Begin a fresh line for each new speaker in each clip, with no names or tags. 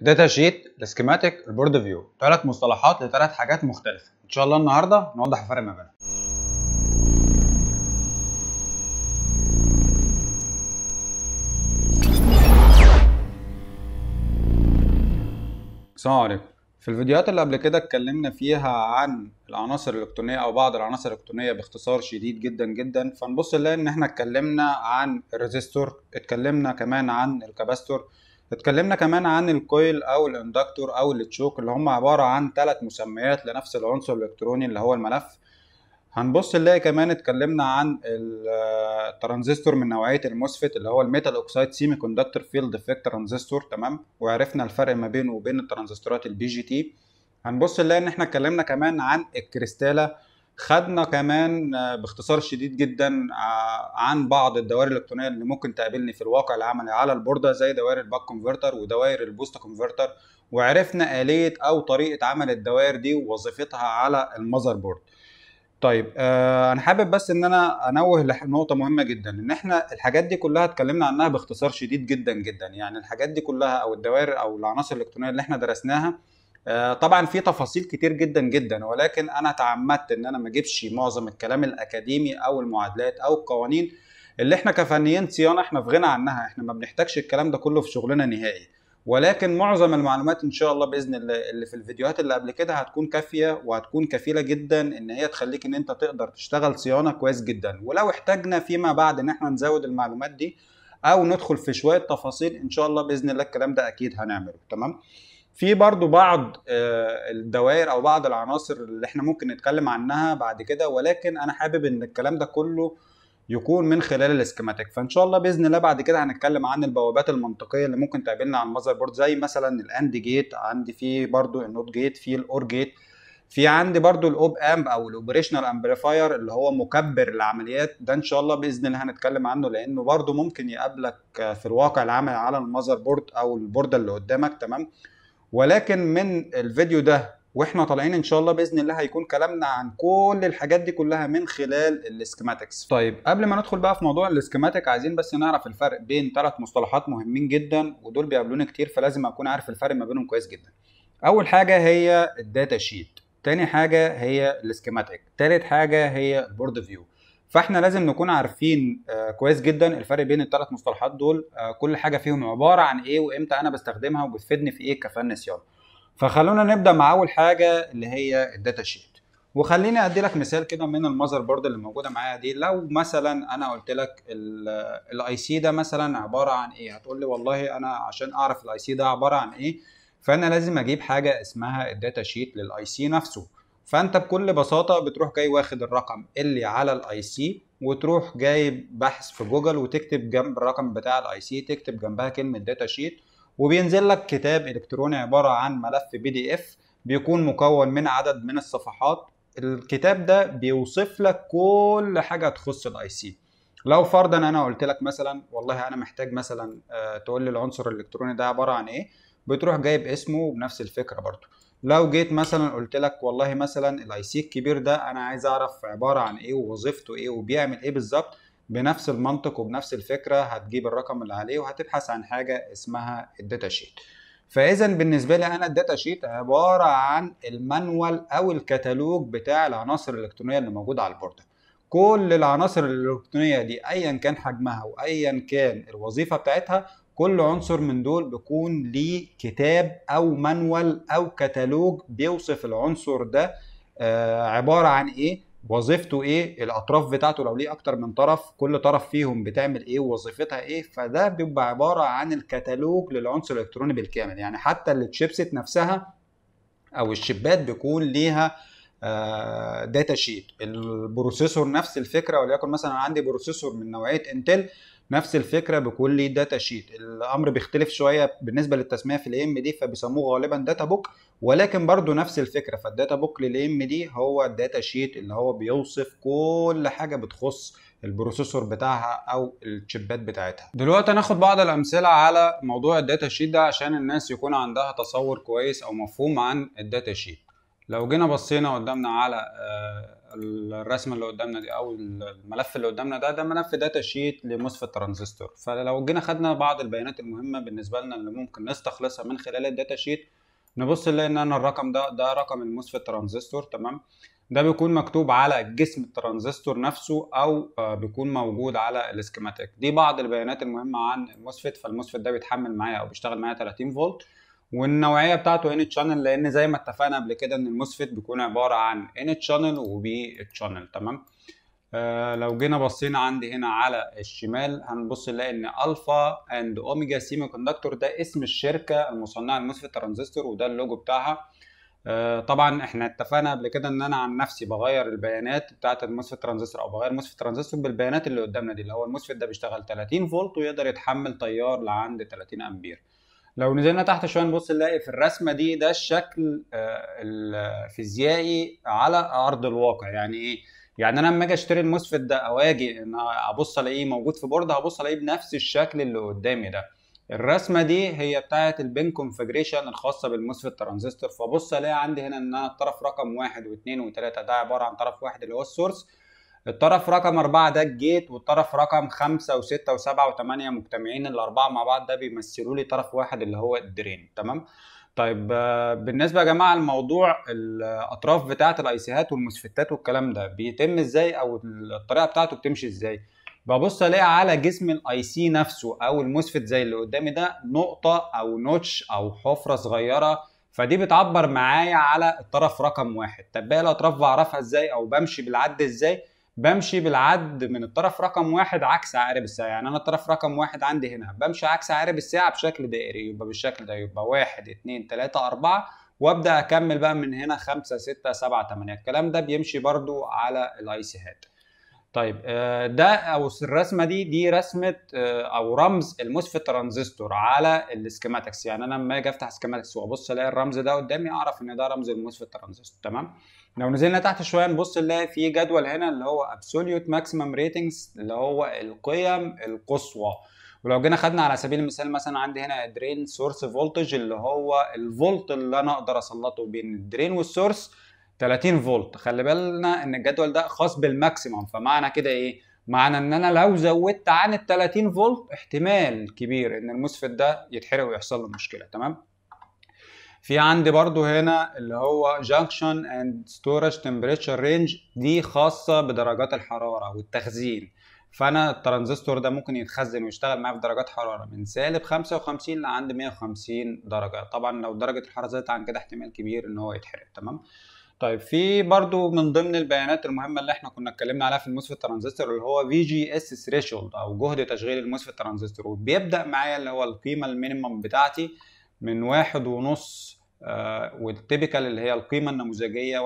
داتا شيت السكيماتيك البورد فيو ثلاث مصطلحات لثلاث حاجات مختلفه ان شاء الله النهارده نوضح الفرق ما بينهم السلام عليكم في الفيديوهات اللي قبل كده اتكلمنا فيها عن العناصر الالكترونيه او بعض العناصر الالكترونيه باختصار شديد جدا جدا فنبص نلاقي ان احنا اتكلمنا عن الريزستور اتكلمنا كمان عن الكاباستور اتكلمنا كمان عن الكويل او الاندكتور او التشوك اللي هم عباره عن ثلاث مسميات لنفس العنصر الالكتروني اللي هو الملف هنبص نلاقي كمان اتكلمنا عن الترانزستور من نوعيه الموسفيت اللي هو الميتال اوكسايد سيمي كوندكتور فيلد افكت ترانزستور تمام وعرفنا الفرق ما بينه وبين الترانزستورات البي جي تي هنبص نلاقي ان احنا اتكلمنا كمان عن الكريستاله خدنا كمان آه، باختصار شديد جدا آه، عن بعض الدوائر الالكترونيه اللي ممكن تقابلني في الواقع العملي على البورده زي دوائر الباك كونفرتر ودوائر البوست كونفرتر وعرفنا اليه او طريقه عمل الدوائر دي ووظيفتها على المذر بورد طيب آه، انا حابب بس ان انا انوه لنقطه مهمه جدا ان احنا الحاجات دي كلها اتكلمنا عنها باختصار شديد جدا جدا يعني الحاجات دي كلها او الدوائر او العناصر الالكترونيه اللي احنا درسناها آه، طبعا في تفاصيل كتير جدا جدا ولكن انا تعمدت ان انا ما اجيبش معظم الكلام الاكاديمي او المعادلات او القوانين اللي احنا كفنيين صيانه احنا في غنى عنها احنا ما بنحتاجش الكلام ده كله في شغلنا نهائي ولكن معظم المعلومات ان شاء الله باذن الله اللي في الفيديوهات اللي قبل كده هتكون كافيه وهتكون كفيله جدا ان هي تخليك ان انت تقدر تشتغل صيانه كويس جدا ولو احتاجنا فيما بعد ان احنا نزود المعلومات دي او ندخل في شويه تفاصيل ان شاء الله باذن الله الكلام ده اكيد هنعمله تمام في برضو بعض آه، الدوائر او بعض العناصر اللي احنا ممكن نتكلم عنها بعد كده ولكن انا حابب ان الكلام ده كله يكون من خلال الاسكيماتيك فان شاء الله باذن الله بعد كده هنتكلم عن البوابات المنطقيه اللي ممكن تقابلنا على المذر بورد زي مثلا الاند جيت عندي في برضو النوت جيت في الاور جيت في عندي برضو الاوب امب او الاوبريشنال امبليفاير اللي هو مكبر العمليات ده ان شاء الله باذن الله هنتكلم عنه لانه برضو ممكن يقابلك آه، في الواقع العملي على المذر بورد او البورده اللي قدامك تمام ولكن من الفيديو ده واحنا طالعين ان شاء الله باذن الله هيكون كلامنا عن كل الحاجات دي كلها من خلال السكيماتكس طيب قبل ما ندخل بقى في موضوع السكيماتيك عايزين بس نعرف الفرق بين ثلاث مصطلحات مهمين جدا ودول بيقابلونا كتير فلازم اكون عارف الفرق ما بينهم كويس جدا اول حاجه هي الداتا شيت تاني حاجه هي السكيماتيك تالت حاجه هي البورد فيو فاحنا لازم نكون عارفين آه، كويس جدا الفرق بين الثلاث مصطلحات دول آه، كل حاجه فيهم عباره عن ايه وامتى انا بستخدمها وبتفيدني في ايه كفن صيانه فخلونا نبدا مع اول حاجه اللي هي الداتا شيت وخليني ادي لك مثال كده من المذر بورد اللي موجوده معايا دي لو مثلا انا قلت لك الاي سي ده مثلا عباره عن ايه هتقول لي والله انا عشان اعرف الاي سي ده عباره عن ايه فانا لازم اجيب حاجه اسمها الداتا شيت للاي سي نفسه فانت بكل بساطه بتروح جاي واخد الرقم اللي على الاي سي وتروح جايب بحث في جوجل وتكتب جنب الرقم بتاع الاي سي تكتب جنبها كلمه داتا شيت وبينزل لك كتاب الكتروني عباره عن ملف بي دي اف بيكون مكون من عدد من الصفحات الكتاب ده بيوصف لك كل حاجه تخص الاي سي لو فرضا انا قلت لك مثلا والله انا محتاج مثلا آه، تقول لي العنصر الالكتروني ده عباره عن ايه بتروح جايب اسمه بنفس الفكره برضو لو جيت مثلا قلت لك والله مثلا الاي سي الكبير ده انا عايز اعرف عباره عن ايه ووظيفته ايه وبيعمل ايه بالظبط بنفس المنطق وبنفس الفكره هتجيب الرقم اللي عليه وهتبحث عن حاجه اسمها الداتا شيت فاذا بالنسبه لي انا الداتا شيت عباره عن المانوال او الكتالوج بتاع العناصر الالكترونيه اللي موجوده على البورد كل العناصر الالكترونيه دي ايا كان حجمها وايا كان الوظيفه بتاعتها كل عنصر من دول بيكون ليه كتاب او منوال او كتالوج بيوصف العنصر ده آه، عباره عن ايه وظيفته ايه الاطراف بتاعته لو ليه اكتر من طرف كل طرف فيهم بتعمل ايه ووظيفتها ايه فده بيبقى عباره عن الكتالوج للعنصر الالكتروني بالكامل يعني حتى التشيبسيت نفسها او الشبات بيكون ليها داتا آه، شيت البروسيسور نفس الفكره وليكن مثلا عندي بروسيسور من نوعيه انتل نفس الفكره بكل داتا شيت الامر بيختلف شويه بالنسبه للتسميه في الاي ام دي فبيسموه غالبا داتا بوك ولكن برضو نفس الفكره فالداتا بوك للاي ام دي هو الداتا شيت اللي هو بيوصف كل حاجه بتخص البروسيسور بتاعها او الشيبات بتاعتها دلوقتي هناخد بعض الامثله على موضوع الداتا شيت ده عشان الناس يكون عندها تصور كويس او مفهوم عن الداتا شيت لو جينا بصينا قدامنا على آه، الرسمه اللي قدامنا دي او الملف اللي قدامنا ده ده ملف داتا شيت لموسفيت ترانزستور فلو جينا خدنا بعض البيانات المهمه بالنسبه لنا اللي ممكن نستخلصها من خلال الداتا شيت نبص نلاقي ان انا الرقم ده ده رقم الموسفيت ترانزستور تمام ده بيكون مكتوب على جسم الترانزستور نفسه او آه، بيكون موجود على الاسكيماتيك دي بعض البيانات المهمه عن الموسفت فالموسفت ده بيتحمل معايا او بيشتغل معايا 30 فولت والنوعيه بتاعته ان تشانل لان زي ما اتفقنا قبل كده ان الموسفيت بيكون عباره عن ان تشانل وبي تشانل تمام آه لو جينا بصينا عندي هنا على الشمال هنبص نلاقي ان الفا اند اوميجا سيمي كوندكتور ده اسم الشركه المصنعه للموسفيت ترانزستور وده اللوجو بتاعها آه طبعا احنا اتفقنا قبل كده ان انا عن نفسي بغير البيانات بتاعه الموسفت ترانزستور او بغير الموسفيت ترانزستور بالبيانات اللي قدامنا دي اللي هو الموسفت ده بيشتغل 30 فولت ويقدر يتحمل تيار لعند 30 امبير لو نزلنا تحت شويه نبص نلاقي في الرسمه دي ده الشكل آه، الفيزيائي على ارض الواقع يعني ايه يعني انا لما اجي اشتري المسفت ده او اجي ابص الاقيه موجود في بورد هبص الاقيه بنفس الشكل اللي قدامي ده الرسمه دي هي بتاعه البين كونفجريشن الخاصه بالمسفت ترانزستور فبص الاقي عندي هنا ان انا الطرف رقم واحد واثنين وثلاثه ده عباره عن طرف واحد اللي هو السورس الطرف رقم أربعة ده الجيت والطرف رقم خمسة وستة وسبعة وثمانية مجتمعين الأربعة مع بعض ده بيمثلوا لي طرف واحد اللي هو الدرين تمام طيب بالنسبه يا جماعه لموضوع الاطراف بتاعه الايسيهات والمسفتات والكلام ده بيتم ازاي او الطريقه بتاعته بتمشي ازاي ببص الاقي على جسم الاي سي نفسه او المسفت زي اللي قدامي ده نقطه او نوتش او حفره صغيره فدي بتعبر معايا على الطرف رقم واحد طب باقي الاطراف بعرفها ازاي او بمشي بالعد ازاي بمشي بالعد من الطرف رقم واحد عكس عقارب الساعة يعني أنا الطرف رقم واحد عندي هنا بمشي عكس عقارب الساعة بشكل دائري يبقى بالشكل ده يبقى واحد اثنين ثلاثه أربعة وابدأ أكمل بقى من هنا خمسة ستة سبعة ثمانيه الكلام ده بيمشي برده على هات طيب آه، ده او الرسمه دي دي رسمه آه، او رمز في ترانزستور على السكيماتكس يعني انا لما اجي افتح سكيماتكس وابص الاقي الرمز ده قدامي اعرف ان ده رمز في ترانزستور تمام لو نزلنا تحت شويه نبص نلاقي في جدول هنا اللي هو ابسوليوت ماكسيمم ريتنجز اللي هو القيم القصوى ولو جينا خدنا على سبيل المثال مثلا عندي هنا درين سورس فولتج اللي هو الفولت اللي انا اقدر اسلطه بين الدرين والسورس 30 فولت خلي بالنا ان الجدول ده خاص بالماكسيمم فمعنى كده ايه معنى ان انا لو زودت عن ال 30 فولت احتمال كبير ان المسفت ده يتحرق ويحصل له مشكله تمام في عندي برضو هنا اللي هو جانكشن اند ستورج تمبريتشر رينج دي خاصه بدرجات الحراره والتخزين فانا الترانزستور ده ممكن يتخزن ويشتغل معايا في درجات حراره من سالب 55 لعند 150 درجه طبعا لو درجه الحراره زادت عن كده احتمال كبير ان هو يتحرق تمام طيب في برضو من ضمن البيانات المهمه اللي احنا كنا اتكلمنا عليها في الموسفت ترانزستور اللي هو في جي اس ثريشولد او جهد تشغيل الموسفت ترانزستور وبيبدا معايا اللي هو القيمه المينيمم بتاعتي من واحد ونص آه، والتيبيكال اللي هي القيمه النموذجيه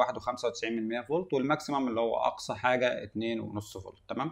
1.95 فولت والماكسيمم اللي هو اقصى حاجه 2.5 فولت تمام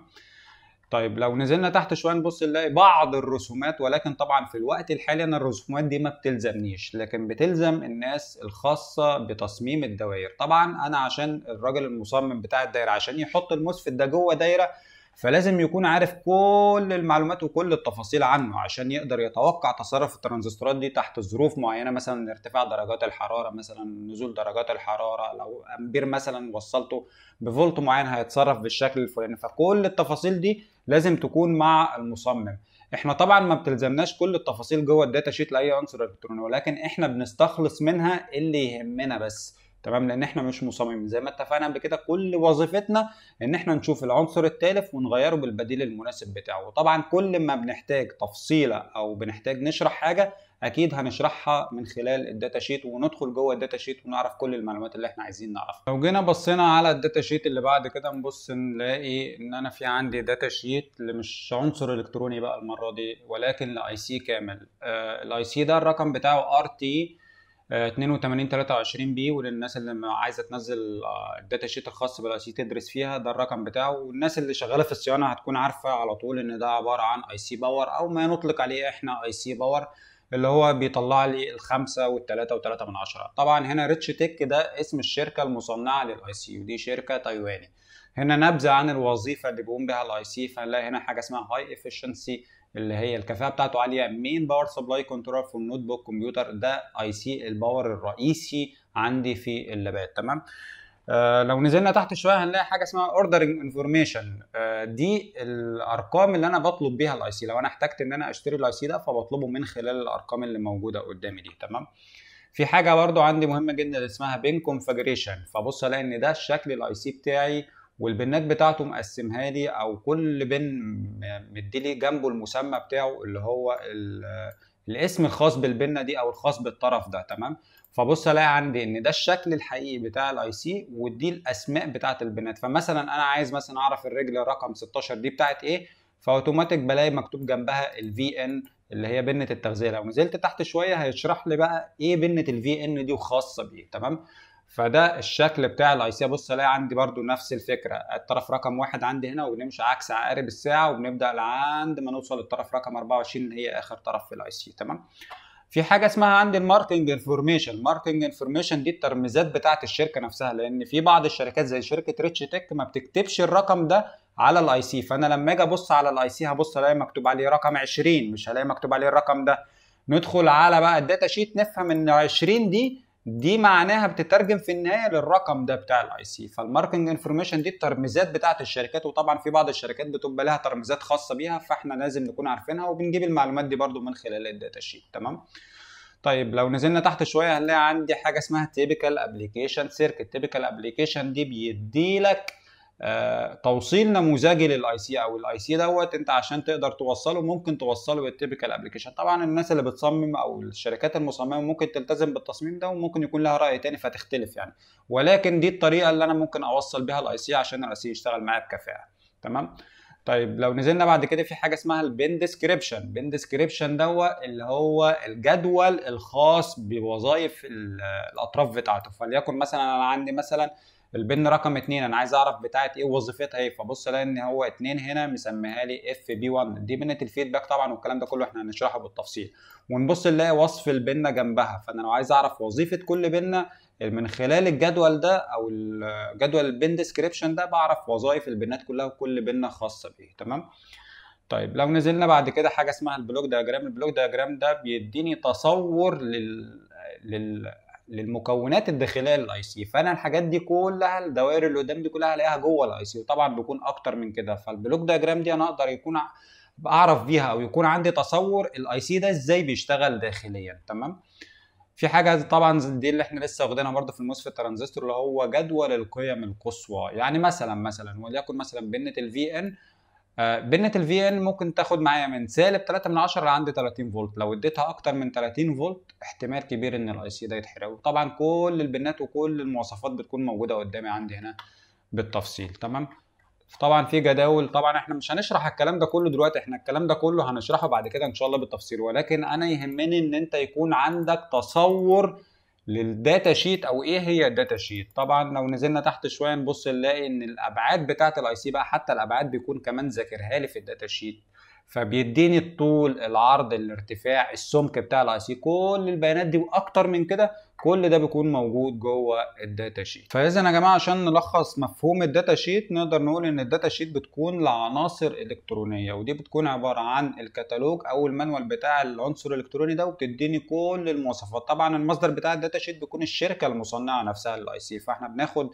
طيب لو نزلنا تحت شويه نبص نلاقي بعض الرسومات ولكن طبعا في الوقت الحالي انا الرسومات دي ما بتلزمنيش لكن بتلزم الناس الخاصه بتصميم الدوائر طبعا انا عشان الراجل المصمم بتاع الدايره عشان يحط المسفت ده جوه دايره فلازم يكون عارف كل المعلومات وكل التفاصيل عنه عشان يقدر يتوقع تصرف الترانزستورات دي تحت ظروف معينه مثلا ارتفاع درجات الحراره مثلا نزول درجات الحراره لو امبير مثلا وصلته بفولت معين هيتصرف بالشكل الفلاني فكل التفاصيل دي لازم تكون مع المصمم احنا طبعا ما بتلزمناش كل التفاصيل جوه الداتا شيت لاي عنصر الكتروني ولكن احنا بنستخلص منها اللي يهمنا بس تمام لان احنا مش مصممين زي ما اتفقنا قبل كده كل وظيفتنا ان احنا نشوف العنصر التالف ونغيره بالبديل المناسب بتاعه وطبعا كل ما بنحتاج تفصيله او بنحتاج نشرح حاجه اكيد هنشرحها من خلال الداتا شيت وندخل جوه الداتا شيت ونعرف كل المعلومات اللي احنا عايزين نعرفها لو جينا بصينا على الداتا شيت اللي بعد كده نبص نلاقي ان انا في عندي داتا شيت اللي مش عنصر الكتروني بقى المره دي ولكن لاي سي كامل آه، الاي سي ده الرقم بتاعه ار تي 82 23 بي وللناس اللي عايزه تنزل آه، الداتا شيت الخاص بالاي سي تدرس فيها ده الرقم بتاعه والناس اللي شغاله في الصيانه هتكون عارفه على طول ان ده عباره عن اي سي باور او ما نطلق عليه احنا اي سي باور اللي هو بيطلع لي الخمسة والتلاتة وتلاتة من عشرة طبعا هنا ريتش تيك ده اسم الشركة المصنعة للاي سي ودي شركة تايواني هنا نبذة عن الوظيفة اللي بيقوم بها الاي سي فنلاقي هنا حاجة اسمها هاي افشنسي اللي هي الكفاءه بتاعته عاليه مين باور سبلاي كنترول في النوت بوك كمبيوتر ده اي سي الباور الرئيسي عندي في اللابات تمام آه لو نزلنا تحت شويه هنلاقي حاجه اسمها اوردرنج انفورميشن آه، دي الارقام اللي انا بطلب بيها الاي سي لو انا احتجت ان انا اشتري الاي سي ده فبطلبه من خلال الارقام اللي موجوده قدامي دي تمام في حاجه برضو عندي مهمه جدا اسمها بين كونفجريشن فبص الاقي ان ده شكل الاي سي بتاعي والبنات بتاعته مقسمها لي او كل بن مديلي جنبه المسمى بتاعه اللي هو الاسم الخاص بالبنه دي او الخاص بالطرف ده تمام فبص الاقي عندي ان ده الشكل الحقيقي بتاع الاي سي ودي الاسماء بتاعه البنات فمثلا انا عايز مثلا اعرف الرجل رقم 16 دي بتاعه ايه فاوتوماتيك بلاقي مكتوب جنبها الفي ان اللي هي بنه التغذيه لو نزلت تحت شويه هيشرح لي بقى ايه بنه الفي ان دي وخاصه بيه تمام فده الشكل بتاع الاي سي بص الاقي عندي برضو نفس الفكره الطرف رقم واحد عندي هنا وبنمشي عكس عقارب الساعه وبنبدا لعند ما نوصل للطرف رقم 24 اللي هي اخر طرف في الاي سي تمام في حاجه اسمها عندي الماركتنج انفورميشن الماركتنج انفورميشن دي الترميزات بتاعه الشركه نفسها لان في بعض الشركات زي شركه ريتش تك ما بتكتبش الرقم ده على الاي سي فانا لما اجي ابص على الاي سي هبص الاقي مكتوب عليه رقم 20 مش هلاقي مكتوب عليه الرقم ده ندخل على بقى الداتا شيت نفهم ان 20 دي دي معناها بتترجم في النهايه للرقم ده بتاع الاي سي فالماركتنج انفورميشن دي الترميزات بتاعه الشركات وطبعا في بعض الشركات بتبقى لها ترميزات خاصه بيها فاحنا لازم نكون عارفينها وبنجيب المعلومات دي برده من خلال الداتا شيت تمام طيب لو نزلنا تحت شويه هنلاقي عندي حاجه اسمها تيبيكال ابلكيشن سيركت تيبيكال ابلكيشن دي بيديلك توصيل نموذجي للاي سي او الاي سي دوت انت عشان تقدر توصله ممكن توصله بالتيبيكال ابلكيشن طبعا الناس اللي بتصمم او الشركات المصممه ممكن تلتزم بالتصميم ده وممكن يكون لها راي تاني فتختلف يعني ولكن دي الطريقه اللي انا ممكن اوصل بيها الاي سي عشان الاي سي يشتغل معايا بكفاءه تمام طيب لو نزلنا بعد كده في حاجه اسمها البين ديسكريبشن البين ديسكريبشن دوت اللي هو الجدول الخاص بوظائف الاطراف بتاعته فليكن مثلا انا عندي مثلا البن رقم 2 انا عايز اعرف بتاعه ايه ووظيفتها ايه فبص الاقي ان هو 2 هنا مسميها لي اف بي 1 دي بنه الفيدباك طبعا والكلام ده كله احنا هنشرحه بالتفصيل ونبص نلاقي وصف البنه جنبها فانا لو عايز اعرف وظيفه كل بنه من خلال الجدول ده او جدول البن ديسكريبشن ده بعرف وظائف البنات كلها وكل بنه خاصه بايه تمام طيب لو نزلنا بعد كده حاجه اسمها البلوك دياجرام البلوك دياجرام ده بيديني تصور لل لل للمكونات الداخليه للاي سي فانا الحاجات دي كلها الدوائر اللي قدام دي كلها هلاقيها جوه الاي سي وطبعا بيكون اكتر من كده فالبلوك دايجرام دي انا اقدر يكون اعرف بيها او يكون عندي تصور الاي سي ده ازاي بيشتغل داخليا تمام في حاجه طبعا دي اللي احنا لسه واخدينها برضه في في ترانزستور اللي هو جدول القيم القصوى يعني مثلا مثلا وليكن مثلا بنه الفي ان آه، بنة الفي ان ممكن تاخد معايا من سالب 3 من 10 لعند 30 فولت لو اديتها اكتر من 30 فولت احتمال كبير ان الاي سي ده يتحرق طبعا كل البنات وكل المواصفات بتكون موجوده قدامي عندي هنا بالتفصيل تمام طبعا في جداول طبعا احنا مش هنشرح الكلام ده كله دلوقتي احنا الكلام ده كله هنشرحه بعد كده ان شاء الله بالتفصيل ولكن انا يهمني ان انت يكون عندك تصور للداتا شيت او ايه هي الداتا شيت طبعا لو نزلنا تحت شويه نبص نلاقي ان الابعاد بتاعه الاي سي بقى حتى الابعاد بيكون كمان ذاكرها لي في الداتا شيت فبيديني الطول العرض الارتفاع السمك بتاع الاي سي كل البيانات دي واكتر من كده كل ده بيكون موجود جوه الداتا شيت فاذا يا جماعه عشان نلخص مفهوم الداتا شيت نقدر نقول ان الداتا شيت بتكون لعناصر الكترونيه ودي بتكون عباره عن الكتالوج او المانوال بتاع العنصر الالكتروني ده وبتديني كل المواصفات طبعا المصدر بتاع الداتا شيت بيكون الشركه المصنعه نفسها للاي سي فاحنا بناخد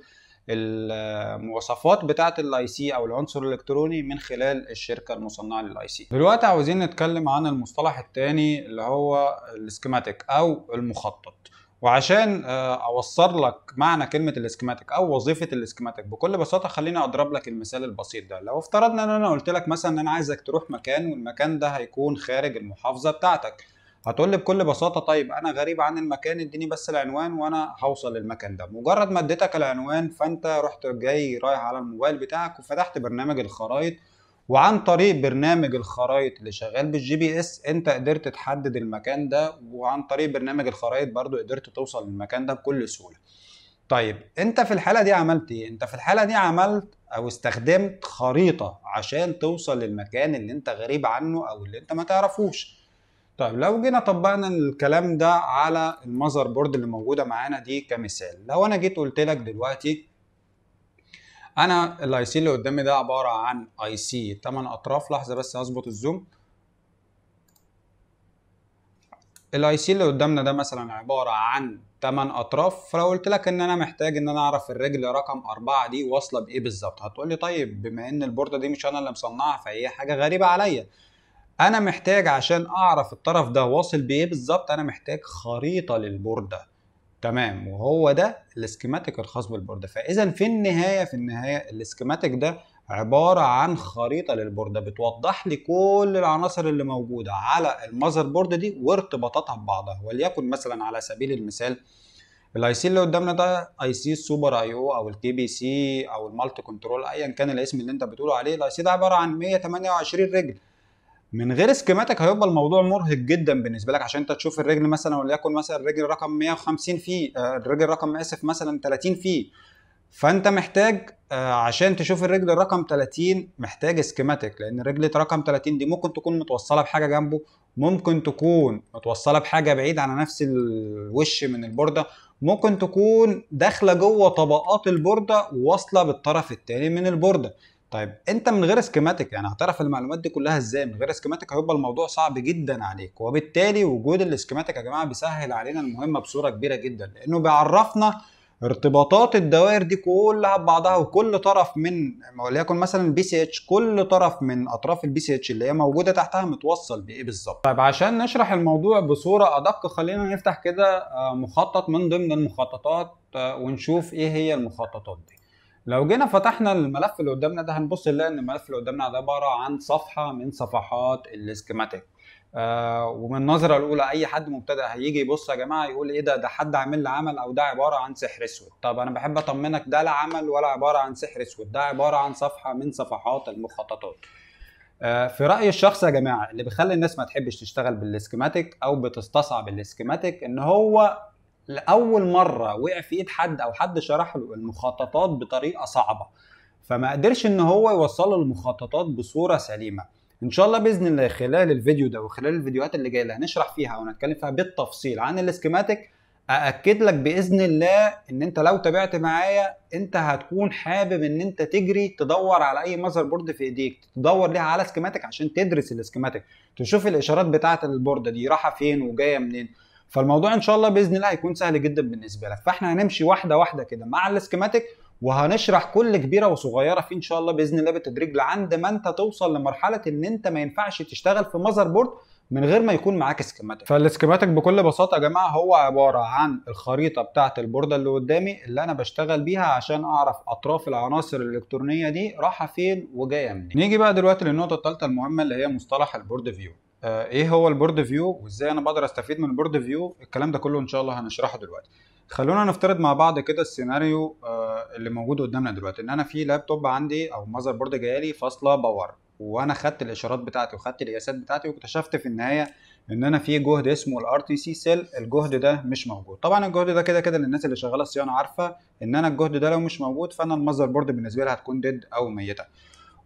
المواصفات بتاعه الاي سي او العنصر الالكتروني من خلال الشركه المصنعه للاي سي دلوقتي عاوزين نتكلم عن المصطلح الثاني اللي هو السكيماتيك او المخطط وعشان آه، اوصل لك معنى كلمه الاسكيماتيك او وظيفه الاسكيماتيك بكل بساطه خليني اضرب لك المثال البسيط ده لو افترضنا ان انا قلت لك مثلا ان انا عايزك تروح مكان والمكان ده هيكون خارج المحافظه بتاعتك هتقول لي بكل بساطه طيب انا غريب عن المكان اديني بس العنوان وانا هوصل للمكان ده مجرد ما اديتك العنوان فانت رحت جاي رايح على الموبايل بتاعك وفتحت برنامج الخرائط وعن طريق برنامج الخرائط اللي شغال بالجي بي اس انت قدرت تحدد المكان ده وعن طريق برنامج الخرائط برضو قدرت توصل للمكان ده بكل سهوله طيب انت في الحاله دي عملت ايه انت في الحاله دي عملت او استخدمت خريطه عشان توصل للمكان اللي انت غريب عنه او اللي انت ما تعرفوش طيب لو جينا طبقنا الكلام ده على المذر بورد اللي موجوده معانا دي كمثال لو انا جيت قلت لك دلوقتي انا الاي سي اللي قدامي ده عباره عن اي سي 8 اطراف لحظه بس هظبط الزوم الاي سي اللي قدامنا ده مثلا عباره عن 8 اطراف فلو قلت لك ان انا محتاج ان انا اعرف الرجل رقم 4 دي واصله بايه بالظبط هتقول لي طيب بما ان البورده دي مش انا اللي مصنعها فهي حاجه غريبه عليا انا محتاج عشان اعرف الطرف ده واصل بايه بالظبط انا محتاج خريطه للبورده تمام وهو ده الاسكيماتيك الخاص بالبورده فاذا في النهايه في النهايه الاسكيماتيك ده عباره عن خريطه للبورده بتوضح لي كل العناصر اللي موجوده على المذر بورد دي وارتباطاتها ببعضها وليكن مثلا على سبيل المثال الاي سي اللي قدامنا ده اي سي السوبر اي او او الكي بي سي او المالتي كنترول ايا كان الاسم اللي انت بتقوله عليه الاي سي ده عباره عن 128 رجل من غير سكيماتيك هيبقى الموضوع مرهق جدا بالنسبه لك عشان انت تشوف الرجل مثلا وليكن مثلا الرجل رقم 150 فيه آه، الرجل رقم اسف مثلا 30 فيه فانت محتاج آه، عشان تشوف الرجل رقم 30 محتاج سكيماتيك لان رجل رقم 30 دي ممكن تكون متوصله بحاجه جنبه ممكن تكون متوصله بحاجه بعيد عن نفس الوش من البورده ممكن تكون داخله جوه طبقات البورده وواصلة بالطرف الثاني من البورده طيب انت من غير سكيماتيك يعني هتعرف المعلومات دي كلها ازاي من غير سكيماتيك هيبقى الموضوع صعب جدا عليك وبالتالي وجود السكيماتيك يا جماعه بيسهل علينا المهمه بصوره كبيره جدا لانه بيعرفنا ارتباطات الدوائر دي كلها ببعضها وكل طرف من وليكن مثلا البي سي اتش كل طرف من اطراف البي سي اتش اللي هي موجوده تحتها متوصل بايه بالظبط طيب عشان نشرح الموضوع بصوره ادق خلينا نفتح كده آه، مخطط من ضمن المخططات آه، ونشوف ايه هي المخططات دي لو جينا فتحنا الملف اللي قدامنا ده هنبص نلاقي ان الملف اللي قدامنا ده عباره عن صفحه من صفحات السكيماتيك آه ومن النظره الاولى اي حد مبتدئ هيجي يبص يا جماعه يقول ايه ده ده حد عامل لي عمل او ده عباره عن سحر اسود طب انا بحب اطمنك ده لا عمل ولا عباره عن سحر اسود ده عباره عن صفحه من صفحات المخططات آه في رايي الشخص يا جماعه اللي بيخلي الناس ما تحبش تشتغل بالسكيماتيك او بتستصعب السكيماتيك ان هو لاول مره وقع في ايد حد او حد شرح له المخططات بطريقه صعبه فما قدرش ان هو يوصل له المخططات بصوره سليمه ان شاء الله باذن الله خلال الفيديو ده وخلال الفيديوهات اللي جايه اللي هنشرح فيها ونتكلم فيها بالتفصيل عن الاسكيماتيك ااكد لك باذن الله ان انت لو تابعت معايا انت هتكون حابب ان انت تجري تدور على اي مذر بورد في ايديك تدور ليها على سكيماتيك عشان تدرس السكيماتيك تشوف الاشارات بتاعه البورده دي رايحه فين وجايه منين فالموضوع ان شاء الله باذن الله هيكون سهل جدا بالنسبه لك فاحنا هنمشي واحده واحده كده مع السكيماتيك وهنشرح كل كبيره وصغيره فيه ان شاء الله باذن الله بالتدريج لعند ما انت توصل لمرحله ان انت ما ينفعش تشتغل في ماذر بورد من غير ما يكون معاك سكيماتيك فالسكيماتيك بكل بساطه يا جماعه هو عباره عن الخريطه بتاعه البورده اللي قدامي اللي انا بشتغل بيها عشان اعرف اطراف العناصر الالكترونيه دي رايحه فين وجايه منين نيجي بقى دلوقتي للنقطه الثالثه المهمه اللي هي مصطلح البورد فيو آه، ايه هو البورد فيو وازاي انا بقدر استفيد من البورد فيو الكلام ده كله ان شاء الله هنشرحه دلوقتي خلونا نفترض مع بعض كده السيناريو آه، اللي موجود قدامنا دلوقتي ان انا في لابتوب عندي او ماذر بورد جايلي فاصله باور وانا خدت الاشارات بتاعتي وخدت القياسات بتاعتي واكتشفت في النهايه ان انا في جهد اسمه الار تي سي سيل الجهد ده مش موجود طبعا الجهد ده كده كده للناس اللي شغاله صيانه عارفه ان انا الجهد ده لو مش موجود فانا المذر بورد بالنسبه لها هتكون ديد او ميته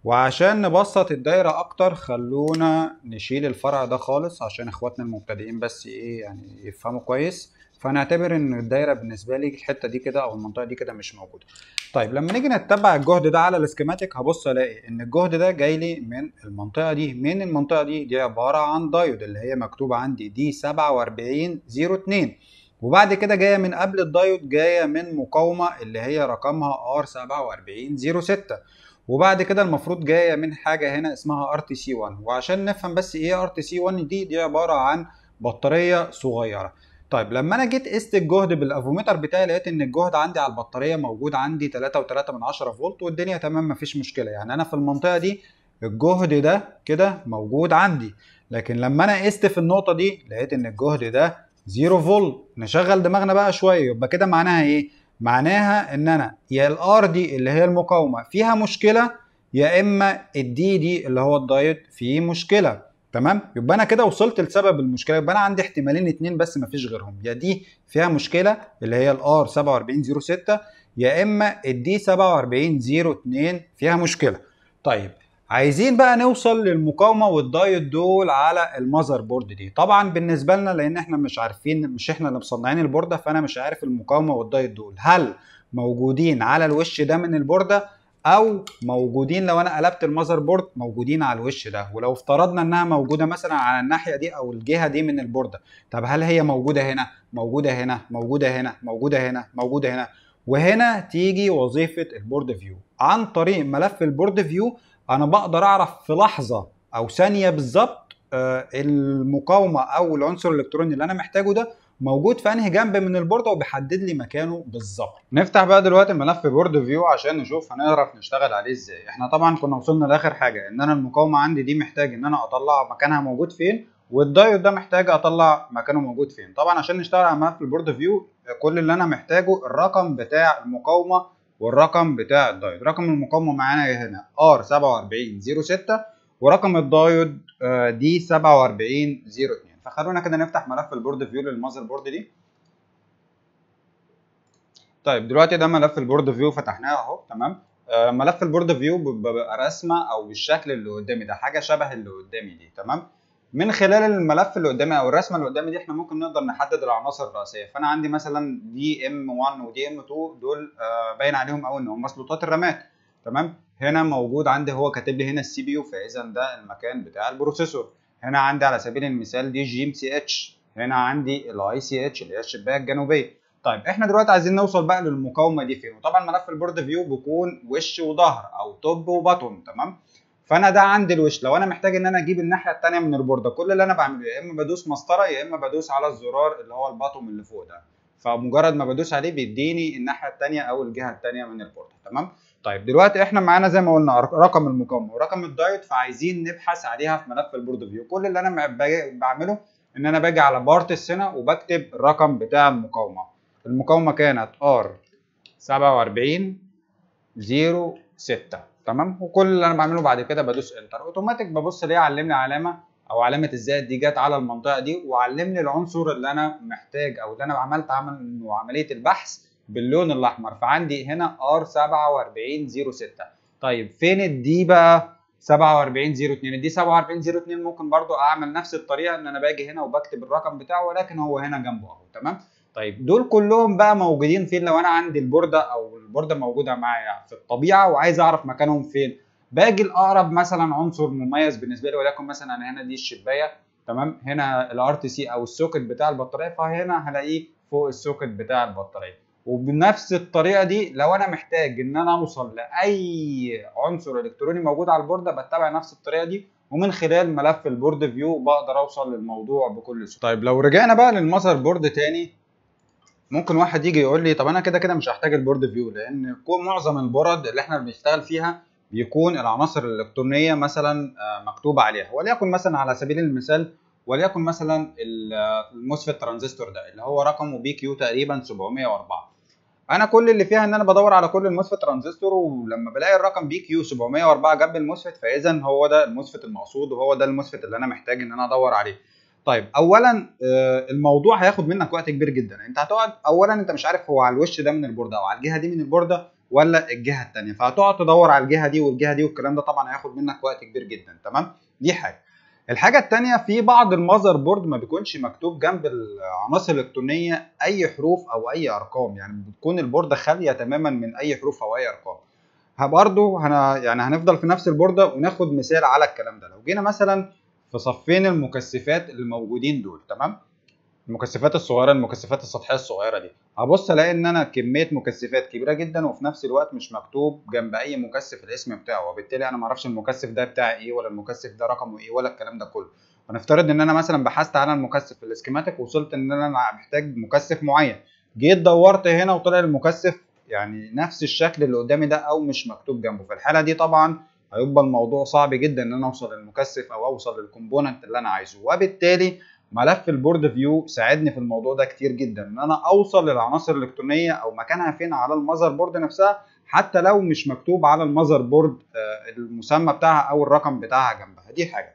وعشان نبسط الدايرة اكتر خلونا نشيل الفرع ده خالص عشان اخواتنا المبتدئين بس ايه يعني يفهموا كويس فنعتبر ان الدايره بالنسبه لي الحته دي كده او المنطقه دي كده مش موجوده طيب لما نيجي نتبع الجهد ده على الاسكيماتيك هبص الاقي ان الجهد ده جاي لي من المنطقه دي من المنطقه دي دي عباره عن دايود اللي هي مكتوبه عندي دي 4702 وبعد كده جايه من قبل الدايود جايه من مقاومه اللي هي رقمها ار 4706 وبعد كده المفروض جايه من حاجه هنا اسمها ار تي سي 1 وعشان نفهم بس ايه ار تي سي 1 دي دي عباره عن بطاريه صغيره طيب لما انا جيت قست الجهد بالافوميتر بتاعي لقيت ان الجهد عندي على البطاريه موجود عندي 3.3 من 10 فولت والدنيا تمام مفيش مشكله يعني انا في المنطقه دي الجهد ده كده موجود عندي لكن لما انا قست في النقطه دي لقيت ان الجهد ده 0 فولت نشغل دماغنا بقى شويه يبقى كده معناها ايه معناها ان انا يا الار دي اللي هي المقاومه فيها مشكله يا اما الدي دي اللي هو الدايت فيه مشكله تمام يبقى انا كده وصلت لسبب المشكله يبقى انا عندي احتمالين اتنين بس مفيش غيرهم يا دي فيها مشكله اللي هي الار 4706 يا اما الدي 4702 فيها مشكله طيب عايزين بقى نوصل للمقاومه والدايت دول على المذر بورد دي طبعا بالنسبه لنا لان احنا مش عارفين مش احنا اللي مصنعين البورده فانا مش عارف المقاومه والدايت دول هل موجودين على الوش ده من البورده او موجودين لو انا قلبت المذر بورد موجودين على الوش ده ولو افترضنا انها موجوده مثلا على الناحيه دي او الجهه دي من البورده طب هل هي موجوده هنا موجوده هنا موجوده هنا موجوده هنا موجوده هنا وهنا تيجي وظيفه البورد فيو عن طريق ملف البورد فيو انا بقدر اعرف في لحظه او ثانيه بالظبط آه، المقاومه او العنصر الالكتروني اللي انا محتاجه ده موجود في انهي جنب من البورده وبيحدد لي مكانه بالظبط نفتح بقى دلوقتي ملف بورد فيو عشان نشوف هنعرف نشتغل عليه ازاي احنا طبعا كنا وصلنا لاخر حاجه ان انا المقاومه عندي دي محتاج ان انا اطلع مكانها موجود فين والدايود ده محتاج اطلع مكانه موجود فين طبعا عشان نشتغل على ملف البورد فيو كل اللي انا محتاجه الرقم بتاع المقاومه والرقم بتاع الدايود رقم المقاومه معانا هنا ار 4706 ورقم الدايود دي آه، 4702 فخلونا كده نفتح ملف البورد فيو للمذر بورد دي طيب دلوقتي ده ملف البورد فيو فتحناه اهو تمام آه، ملف البورد فيو ببقى رسمه او بالشكل اللي قدامي ده حاجه شبه اللي قدامي دي تمام من خلال الملف اللي قدامي او الرسمه اللي قدامي دي احنا ممكن نقدر نحدد العناصر الرئيسيه فانا عندي مثلا دي ام 1 ودي ام 2 دول آه، باين عليهم قوي ان هم سلوطات الرامات تمام هنا موجود عندي هو كاتب لي هنا السي بي يو فاذا ده المكان بتاع البروسيسور هنا عندي على سبيل المثال دي جي ام سي اتش هنا عندي الاي سي اتش اللي هي الشباك الجنوبيه طيب احنا دلوقتي عايزين نوصل بقى للمقاومه دي فين وطبعا ملف البورد فيو بيكون وش وظهر او توب وبطن تمام فانا ده عندي الوش لو انا محتاج ان انا اجيب الناحيه الثانيه من البورده كل اللي انا بعمله يا اما بدوس مسطره يا اما بدوس على الزرار اللي هو الباتوم اللي فوق ده فمجرد ما بدوس عليه بيديني الناحيه الثانيه او الجهه الثانيه من البورده تمام طيب دلوقتي احنا معانا زي ما قلنا رقم المقاومه ورقم الدايت فعايزين نبحث عليها في ملف البورد فيو كل اللي انا بعمله ان انا باجي على بارت السنه وبكتب الرقم بتاع المقاومه المقاومه كانت ار 47 06 تمام وكل اللي انا بعمله بعد كده بدوس انتر اوتوماتيك ببص ليه علمني علامه او علامه الزائد دي جت على المنطقه دي وعلمني العنصر اللي انا محتاج او اللي انا عملت عمل عمليه البحث باللون الاحمر فعندي هنا ار 4706 طيب فين الدي بقى 4702 الدي 4702 ممكن برضو اعمل نفس الطريقه ان انا باجي هنا وبكتب الرقم بتاعه ولكن هو هنا جنبه اهو تمام طيب دول كلهم بقى موجودين فين لو انا عندي البورده او البورده موجوده معايا في الطبيعه وعايز اعرف مكانهم فين باجي الاقرب مثلا عنصر مميز بالنسبه لي وليكن مثلا هنا دي الشبايه تمام هنا الار تي سي او السوكت بتاع البطاريه فهنا هلاقيه فوق السوكت بتاع البطاريه وبنفس الطريقه دي لو انا محتاج ان انا اوصل لاي عنصر الكتروني موجود على البورده بتبع نفس الطريقه دي ومن خلال ملف البورد فيو بقدر اوصل للموضوع بكل سهوله. طيب لو رجعنا بقى للمذر بورد تاني ممكن واحد يجي يقول لي طب انا كده كده مش هحتاج البورد فيو لان معظم البورد اللي احنا بنشتغل فيها بيكون العناصر الالكترونيه مثلا آه، مكتوبه عليها وليكن مثلا على سبيل المثال وليكن مثلا الموسفيت ترانزستور ده اللي هو رقمه بي كيو تقريبا 704 انا كل اللي فيها ان انا بدور على كل الموسفيت ترانزستور ولما بلاقي الرقم بي كيو 704 جنب الموسفيت فاذا هو ده الموسفيت المقصود وهو ده الموسفيت اللي انا محتاج ان انا ادور عليه طيب اولا آه، الموضوع هياخد منك وقت كبير جدا يعني انت هتقعد اولا انت مش عارف هو على الوش ده من البورده او على الجهه دي من البورده ولا الجهه الثانيه فهتقعد تدور على الجهه دي والجهه دي والكلام ده طبعا هياخد منك وقت كبير جدا تمام دي حاجه الحاجه الثانيه في بعض المذر بورد ما بيكونش مكتوب جنب العناصر الالكترونيه اي حروف او اي ارقام يعني بتكون البورده خاليه تماما من اي حروف او اي ارقام برضه هن... يعني هنفضل في نفس البورده وناخد مثال على الكلام ده لو جينا مثلا في صفين المكثفات موجودين دول تمام المكثفات الصغيره المكثفات السطحيه الصغيره دي هبص الاقي ان انا كميه مكثفات كبيره جدا وفي نفس الوقت مش مكتوب جنب اي مكثف الاسم بتاعه وبالتالي انا ما اعرفش المكثف ده بتاع ايه ولا المكثف ده رقمه ايه ولا الكلام ده كله هنفترض ان انا مثلا بحثت على المكثف في الاسكيماتيك وصلت ان انا محتاج مكثف معين جيت دورت هنا وطلع المكثف يعني نفس الشكل اللي قدامي ده او مش مكتوب جنبه في الحاله دي طبعا هيبقى الموضوع صعب جدا ان انا اوصل للمكثف او اوصل للكومبوننت اللي انا عايزه وبالتالي ملف البورد فيو ساعدني في الموضوع ده كتير جدا ان انا اوصل للعناصر الالكترونيه او مكانها فين على المذر بورد نفسها حتى لو مش مكتوب على المذر بورد آه، المسمى بتاعها او الرقم بتاعها جنبها دي حاجه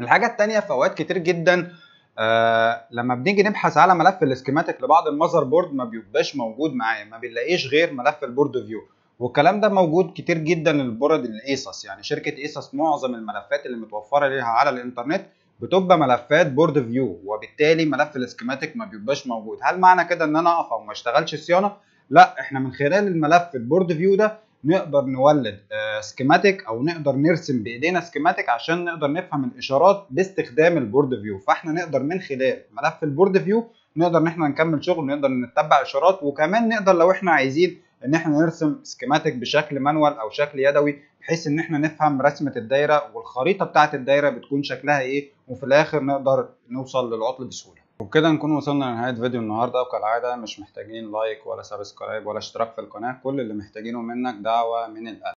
الحاجه الثانيه في اوقات كتير جدا آه لما بنيجي نبحث على ملف السكيماتيك لبعض المذر بورد ما بيبقاش موجود معايا ما بنلاقيش غير ملف البورد فيو والكلام ده موجود كتير جدا للبرد الايسس يعني شركه ايسس معظم الملفات اللي متوفره ليها على الانترنت بتبقى ملفات بورد فيو وبالتالي ملف الاسكيماتيك ما بيبقاش موجود هل معنى كده ان انا اقف او ما اشتغلش صيانه لا احنا من خلال الملف البورد فيو ده نقدر نولد آه، سكيماتيك او نقدر نرسم بايدينا سكيماتيك عشان نقدر نفهم الاشارات باستخدام البورد فيو فاحنا نقدر من خلال ملف البورد فيو نقدر ان احنا نكمل شغل نقدر نتبع اشارات وكمان نقدر لو احنا عايزين ان احنا نرسم سكيماتيك بشكل مانوال او شكل يدوي بحيث ان احنا نفهم رسمه الدايره والخريطه بتاعه الدايره بتكون شكلها ايه وفي الاخر نقدر نوصل للعطل بسهوله وبكده نكون وصلنا لنهاية فيديو النهاردة وكالعادة مش محتاجين لايك ولا سبسكرايب ولا اشتراك في القناة كل اللي محتاجينه منك دعوة من القلب